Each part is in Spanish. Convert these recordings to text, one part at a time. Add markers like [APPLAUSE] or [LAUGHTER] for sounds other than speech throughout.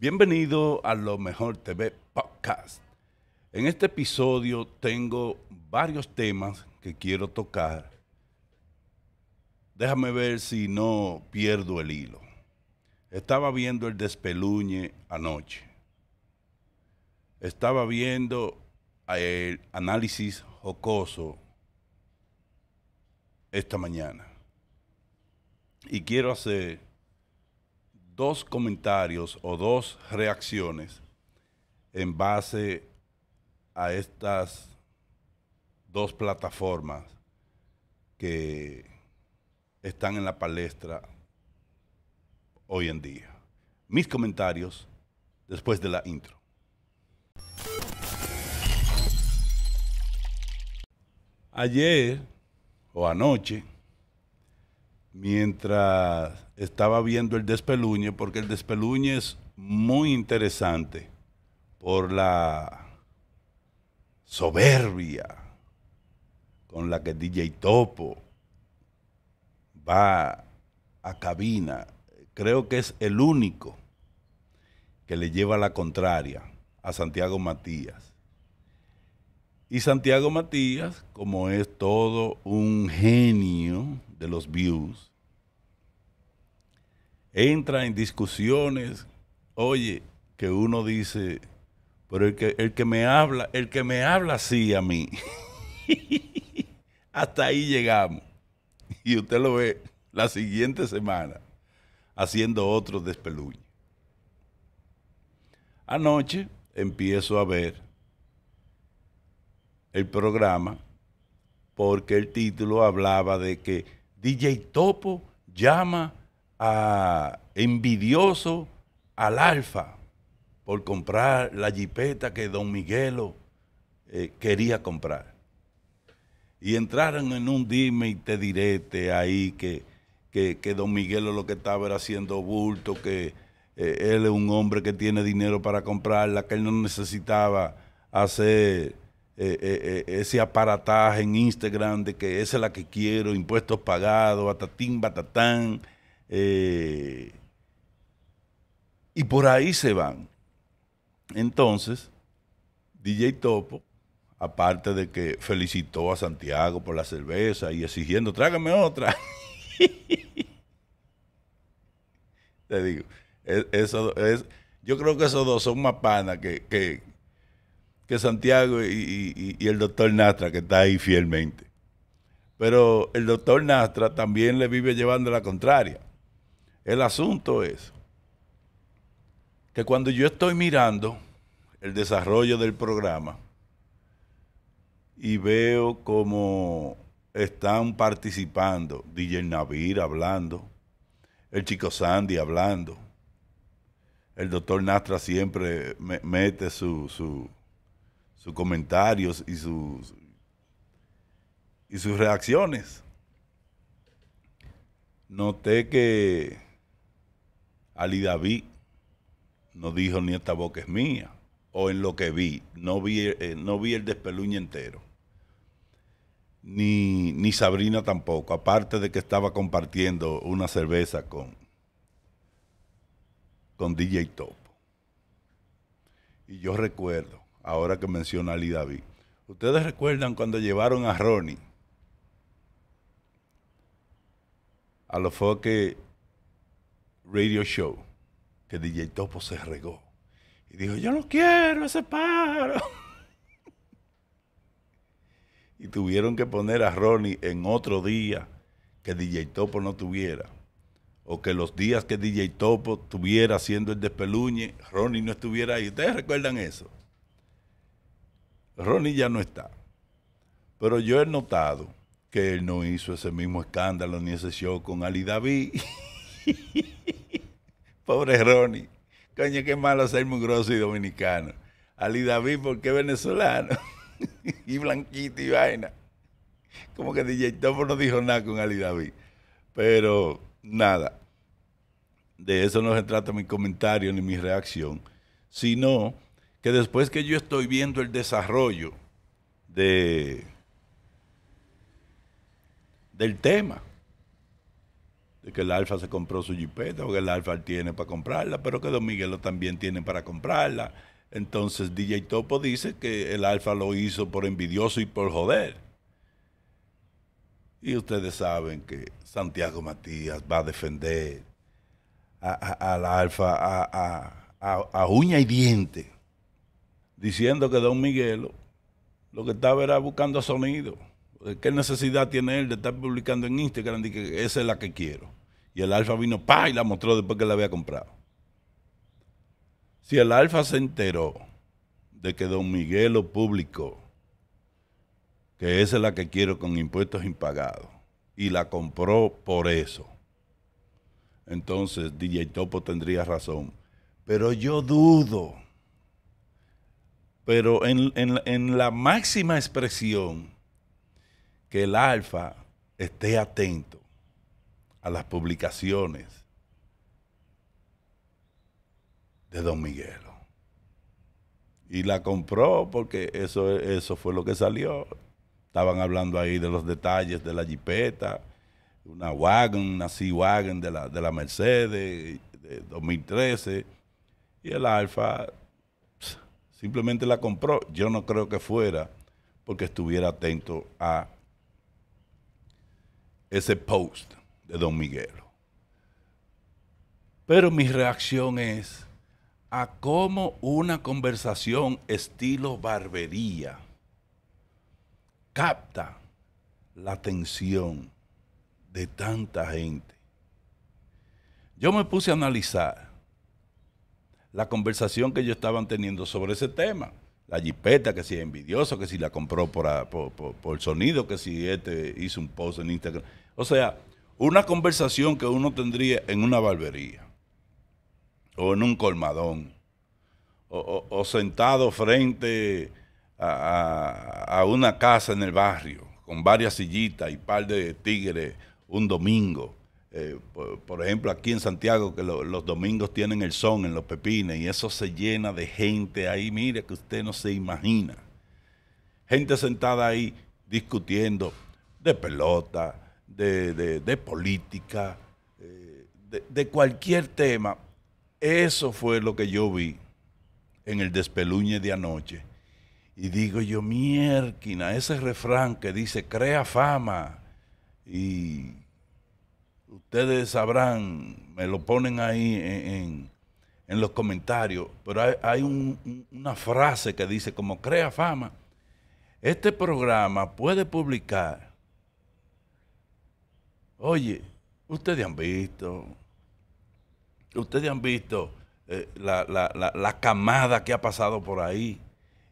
Bienvenido a Lo Mejor TV Podcast. En este episodio tengo varios temas que quiero tocar. Déjame ver si no pierdo el hilo. Estaba viendo el despeluñe anoche. Estaba viendo el eh, análisis jocoso esta mañana. Y quiero hacer dos comentarios o dos reacciones en base a estas dos plataformas que están en la palestra hoy en día. Mis comentarios después de la intro. Ayer o anoche mientras estaba viendo el despeluñe, porque el despeluñe es muy interesante por la soberbia con la que DJ Topo va a cabina. Creo que es el único que le lleva la contraria a Santiago Matías. Y Santiago Matías, como es todo un genio de los views, entra en discusiones, oye, que uno dice, pero el que, el que me habla, el que me habla así a mí. [LAUGHS] Hasta ahí llegamos. Y usted lo ve la siguiente semana haciendo otro despeluño. Anoche empiezo a ver el programa porque el título hablaba de que DJ Topo llama a envidioso al Alfa por comprar la jipeta que Don Miguelo eh, quería comprar. Y entraron en un dime y te direte ahí que, Don Miguelo lo que estaba era haciendo bulto, que eh, él es un hombre que tiene dinero para comprarla, que él no necesitaba hacer eh, eh, eh, ese aparataje en Instagram de que esa es la que quiero, impuestos pagados, batatín, batatán. y por ahí se van. Entonces, DJ Topo, aparte de que felicitó a Santiago por la cerveza y exigiendo, trágame otra. [LAUGHS] Te digo, e, yo creo que esos dos son más panas que, que Santiago y, el doctor Nastra, que está ahí fielmente. Pero el doctor Nastra también le vive llevando la contraria. El asunto es que cuando yo estoy mirando el desarrollo del programa y veo cómo están participando DJ Navir hablando, el chico Sandy hablando, el doctor Nastra siempre mete su, sus comentarios y sus, y sus reacciones. Noté que Ali David no dijo ni esta boca es mía, o en lo que vi, no vi, eh, no vi el despeluño entero. Ni, ni, Sabrina tampoco, aparte de que estaba compartiendo una cerveza con, con DJ Topo. Y yo recuerdo ahora que menciona Ali David. Ustedes recuerdan cuando llevaron a Ronnie a los foques Radio Show, que DJ Topo se regó y dijo: Yo no quiero ese paro. [LAUGHS] y tuvieron que poner a Ronnie en otro día que DJ Topo no tuviera o que los días que DJ Topo tuviera haciendo el despeluñe, Ronnie no estuviera ahí. ¿Ustedes recuerdan eso? Ronnie ya no está. Pero yo he notado que él no hizo ese mismo escándalo ni ese show con Ali David. [LAUGHS] Pobre Ronnie. Coño, qué malo ser muy grosso y dominicano. Ali David, ¿por qué venezolano? [LAUGHS] y blanquito y vaina. Como que DJ Topo no dijo nada con Ali David. Pero nada. De eso no se trata mi comentario ni mi reacción. Sino que después que yo estoy viendo el desarrollo de, del tema, de que el Alfa se compró su jipeta o que el Alfa tiene para comprarla, pero que Don Miguelo también tiene para comprarla. Entonces DJ Topo dice que el Alfa lo hizo por envidioso y por joder. Y ustedes saben que Santiago Matías va a defender al Alfa a, a uña y diente diciendo que Don Miguel, lo que estaba era buscando sonido. ¿Qué necesidad tiene él de estar publicando en Instagram? Y que esa es la que quiero. Y el Alfa vino, pa, y la mostró después que la había comprado. Si el Alfa se enteró de que Don Miguelo publicó que esa es la que quiero con impuestos impagados y la compró por eso, entonces DJ Topo tendría razón. Pero yo dudo pero en, la máxima expresión, que el alfa esté atento a las publicaciones de Don Miguel. Y la compró porque eso, eso fue lo que salió. Estaban hablando ahí de los detalles de la jipeta, una wagon, una C-Wagon de la, de la Mercedes de 2013. Y el Alfa Simplemente la compró. Yo no creo que fuera porque estuviera atento a ese post de Don Miguel. Pero mi reacción es a cómo una conversación estilo barbería capta la atención de tanta gente. Yo me puse a analizar la conversación que ellos estaban teniendo sobre ese tema. La jipeta, que si es envidioso, que si la compró por, sonido, que si este hizo un post en Instagram. O sea, una conversación que uno tendría en una barbería, o en un colmadón, o, sentado frente a, a una casa en el barrio, con varias sillitas y par de tigres un domingo eh, por, ejemplo, aquí en Santiago, que los domingos tienen el son en los pepines y eso se llena de gente ahí, mire, que usted no se imagina. Gente sentada ahí discutiendo de pelota, de, política, eh, de, de cualquier tema. Eso fue lo que yo vi en el despeluñe de anoche. Y digo yo, mierquina, ese refrán que dice, crea fama y ustedes sabrán, me lo ponen ahí en, en, los comentarios, pero hay, una frase que dice, como crea fama, este programa puede publicar, oye, ustedes han visto, ustedes han visto eh, la, la camada que ha pasado por ahí.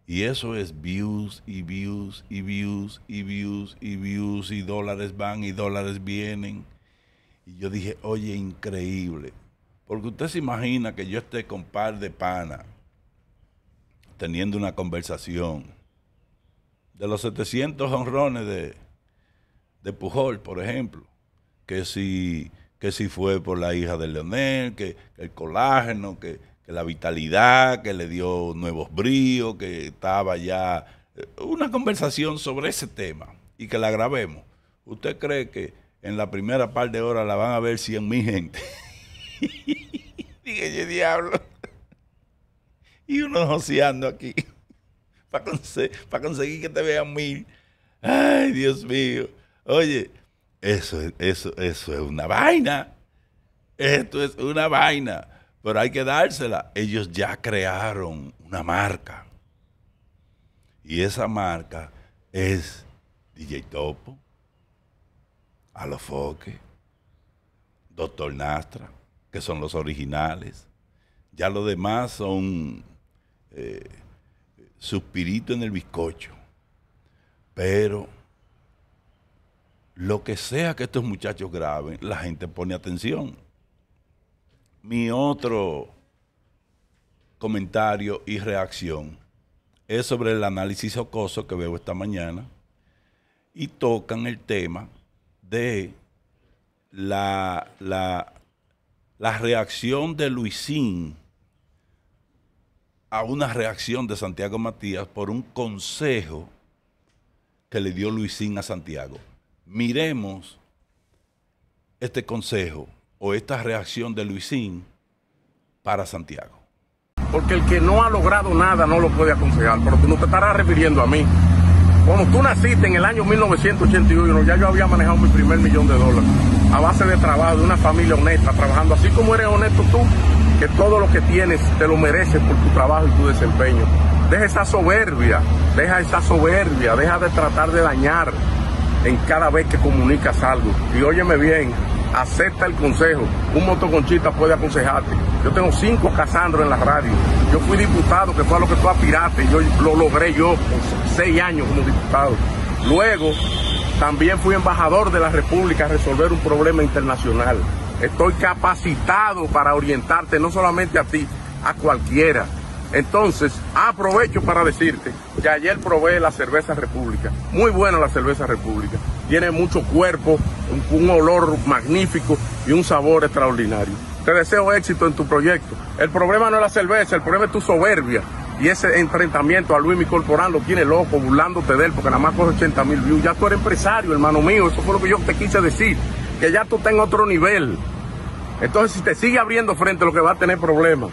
Y eso es views y views y views y views y views y dólares van y dólares vienen. Y yo dije, oye, increíble. Porque usted se imagina que yo esté con par de pana teniendo una conversación de los 700 honrones de, de Pujol, por ejemplo, que si, que si fue por la hija de Leonel, que, el colágeno, que, que, la vitalidad, que le dio nuevos bríos, que estaba ya... Eh, una conversación sobre ese tema y que la grabemos. ¿Usted cree que en la primera par de horas la van a ver 100 mil gente. [LAUGHS] Dije, diablo. y uno joseando aquí para conseguir que te vean mil. Ay, Dios mío. Oye, eso, eso, eso es una vaina. Esto es una vaina. Pero hay que dársela. Ellos ya crearon una marca. Y esa marca es DJ Topo a los foques, Doctor Nastra, que son los originales. Ya los demás son eh, suspirito en el bizcocho. Pero lo que sea que estos muchachos graben, la gente pone atención. Mi otro comentario y reacción es sobre el análisis ocoso que veo esta mañana y tocan el tema de la, la, reacción de Luisín a una reacción de Santiago Matías por un consejo que le dio Luisín a Santiago. Miremos este consejo o esta reacción de Luisín para Santiago. Porque el que no ha logrado nada no lo puede aconsejar, pero tú no te estarás refiriendo a mí. Cuando tú naciste en el año 1981, ya yo había manejado mi primer millón de dólares a base de trabajo, de una familia honesta, trabajando así como eres honesto tú, que todo lo que tienes te lo mereces por tu trabajo y tu desempeño. Deja esa soberbia, deja esa soberbia, deja de tratar de dañar en cada vez que comunicas algo. Y óyeme bien, acepta el consejo. Un motoconchista puede aconsejarte, yo tengo cinco Casandro en la radio. Yo fui diputado, que fue a lo que tú aspiraste, y yo lo logré yo seis años como diputado. Luego, también fui embajador de la República a resolver un problema internacional. Estoy capacitado para orientarte, no solamente a ti, a cualquiera. Entonces, aprovecho para decirte que ayer probé la cerveza República. Muy buena la cerveza República. Tiene mucho cuerpo, un olor magnífico y un sabor extraordinario. Te deseo éxito en tu proyecto. El problema no es la cerveza, el problema es tu soberbia. Y ese enfrentamiento a Luis Mi corporal, lo tiene loco, burlándote de él, porque nada más coge 80 mil views. Ya tú eres empresario, hermano mío. Eso fue lo que yo te quise decir. Que ya tú estás en otro nivel. Entonces, si te sigue abriendo frente, lo que va a tener problemas.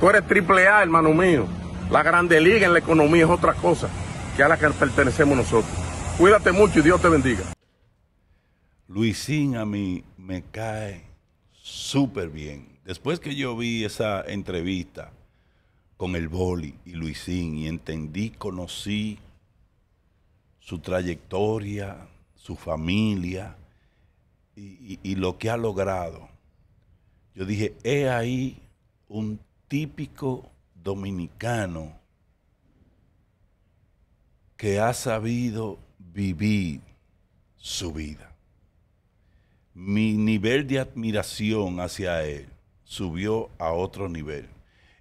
Tú eres triple A, hermano mío. La grande liga en la economía es otra cosa que a la que pertenecemos nosotros. Cuídate mucho y Dios te bendiga. Luisín a mí me cae súper bien. Después que yo vi esa entrevista con el Boli y Luisín y entendí, conocí su trayectoria, su familia y, y lo que ha logrado, yo dije, he ahí un típico dominicano que ha sabido vivir su vida mi nivel de admiración hacia él subió a otro nivel.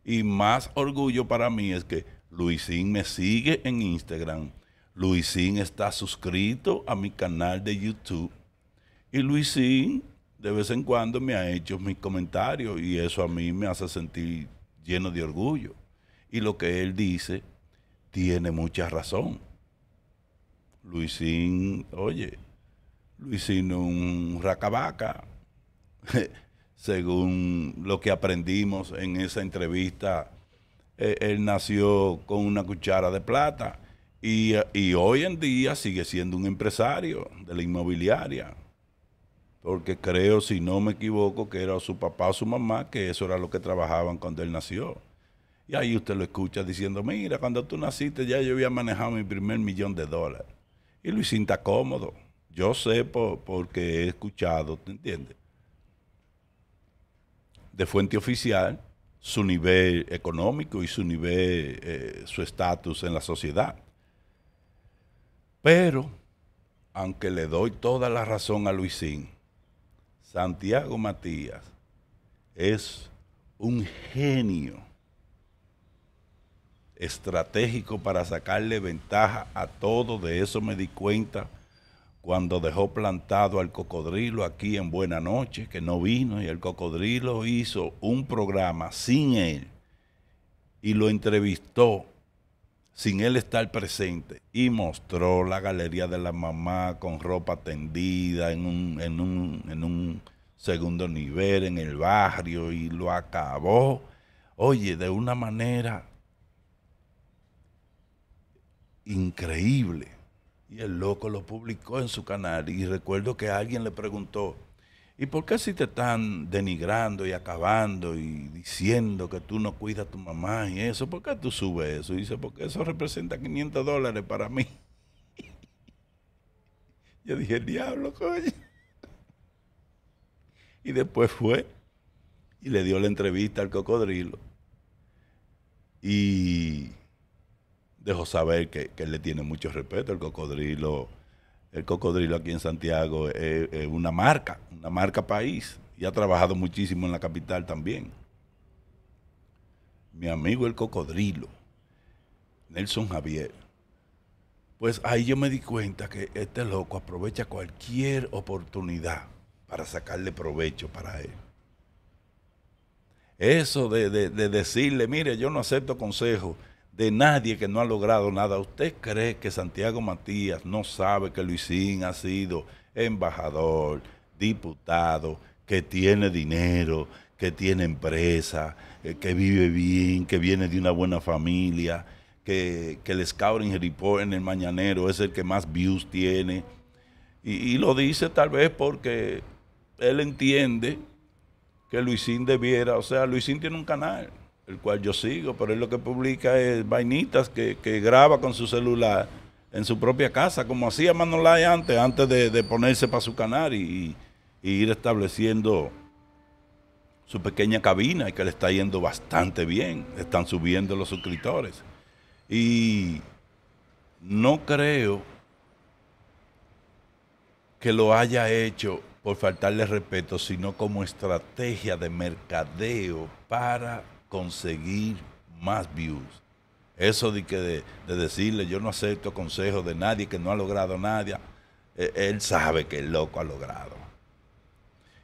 Y más orgullo para mí es que Luisín me sigue en Instagram. Luisín está suscrito a mi canal de YouTube. Y Luisín de vez en cuando me ha hecho mis comentarios y eso a mí me hace sentir lleno de orgullo. Y lo que él dice tiene mucha razón. Luisín, oye, Luisino un racabaca, [LAUGHS] según lo que aprendimos en esa entrevista. Eh, él nació con una cuchara de plata eh, y, hoy en día sigue siendo un empresario de la inmobiliaria porque creo, si no me equivoco, que era su papá o su mamá, que eso era lo que trabajaban cuando él nació. Y ahí usted lo escucha diciendo, mira, cuando tú naciste ya yo había manejado mi primer millón de dólares. Y Luisín está cómodo. Yo sé porque he escuchado, ¿te entiendes? De fuente oficial, su nivel económico y su nivel, eh, su estatus en la sociedad. Pero, aunque le doy toda la razón a Luisín, Santiago Matías es un genio estratégico para sacarle ventaja a todo, de eso me di cuenta cuando dejó plantado al cocodrilo aquí en Buena Noche, que no vino, y el cocodrilo hizo un programa sin él y lo entrevistó sin él estar presente y mostró la galería de la mamá con ropa tendida en un, en un segundo nivel en el barrio y lo acabó. Oye, de una manera increíble. Y el loco lo publicó en su canal. Y recuerdo que alguien le preguntó, ¿y por qué si te están denigrando y acabando y diciendo que tú no cuidas a tu mamá y eso? ¿Por qué tú subes eso? Y dice, porque eso representa 500 dólares para mí. [LAUGHS] Yo dije, el diablo, coño. Y después fue y le dio la entrevista al cocodrilo. Y ...dejo saber que, le tiene mucho respeto. El cocodrilo, el cocodrilo aquí en Santiago es, una marca, una marca país. Y ha trabajado muchísimo en la capital también. Mi amigo el cocodrilo, Nelson Javier. Pues ahí yo me di cuenta que este loco aprovecha cualquier oportunidad para sacarle provecho para él. Eso de, de decirle, mire, yo no acepto consejos de nadie que no ha logrado nada. ¿Usted cree que Santiago Matías no sabe que Luisín ha sido embajador, diputado, que tiene dinero, que tiene empresa, eh, que vive bien, que viene de una buena familia, que, que el Scouting en el Mañanero es el que más views tiene? Y, y lo dice tal vez porque él entiende que Luisín debiera, o sea, Luisín tiene un canal el cual yo sigo, pero él lo que publica es vainitas que, graba con su celular en su propia casa, como hacía Manolay antes, antes de, ponerse para su canal y, y, ir estableciendo su pequeña cabina y que le está yendo bastante bien, están subiendo los suscriptores. Y no creo que lo haya hecho por faltarle respeto, sino como estrategia de mercadeo para conseguir más views. Eso de, de, decirle, yo no acepto consejos de nadie que no ha logrado nada, eh, él sabe que el loco ha logrado.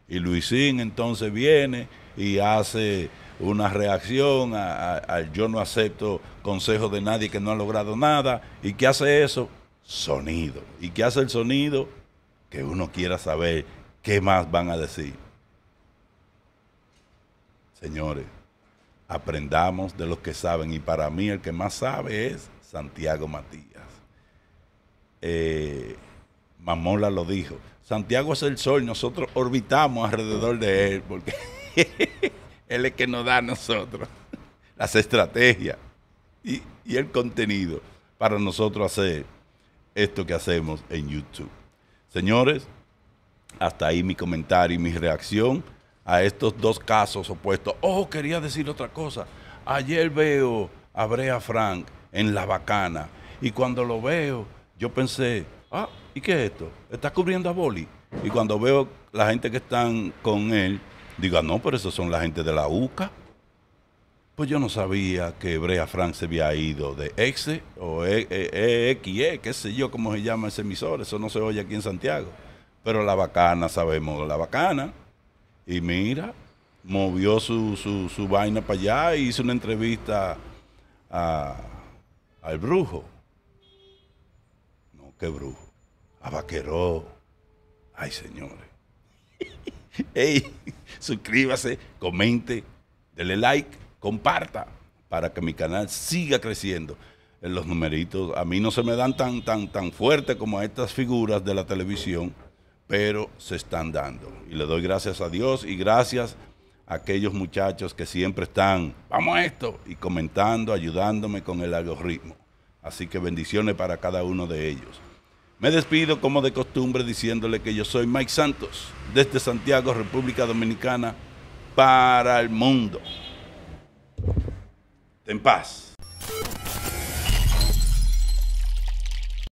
Y Luisín entonces viene y hace una reacción al yo no acepto consejos de nadie que no ha logrado nada. ¿Y qué hace eso? Sonido. ¿Y qué hace el sonido? Que uno quiera saber qué más van a decir. Señores, aprendamos de los que saben. Y para mí el que más sabe es Santiago Matías. Eh, Mamola lo dijo. Santiago es el sol, nosotros orbitamos alrededor de él porque [LAUGHS] él es que nos da a nosotros las estrategias y, y el contenido para nosotros hacer esto que hacemos en YouTube. Señores, hasta ahí mi comentario y mi reacción a estos dos casos opuestos. Oh, quería decir otra cosa. Ayer veo a Brea Frank en La Bacana y cuando lo veo, yo pensé, ah, ¿y qué es esto? Está cubriendo a Boli. Y cuando veo la gente que están con él, digo, ah, no, pero esos son la gente de la UCA. Pues yo no sabía que Brea Frank se había ido de EXE o e, e, e, EXE, qué sé yo cómo se llama ese emisor, eso no se oye aquí en Santiago. Pero la bacana, sabemos la bacana. Y mira, movió su, su, su vaina para allá e hizo una entrevista al brujo. No, qué brujo. A Vaqueró. Ay, señores. [LAUGHS] Ey, suscríbase, comente, dele like, comparta para que mi canal siga creciendo. En los numeritos, a mí no se me dan tan, tan, tan fuerte como a estas figuras de la televisión pero se están dando. Y le doy gracias a Dios y gracias a aquellos muchachos que siempre están, vamos a esto, y comentando, ayudándome con el algoritmo. Así que bendiciones para cada uno de ellos. Me despido como de costumbre diciéndole que yo soy Mike Santos, desde Santiago, República Dominicana, para el mundo. En paz.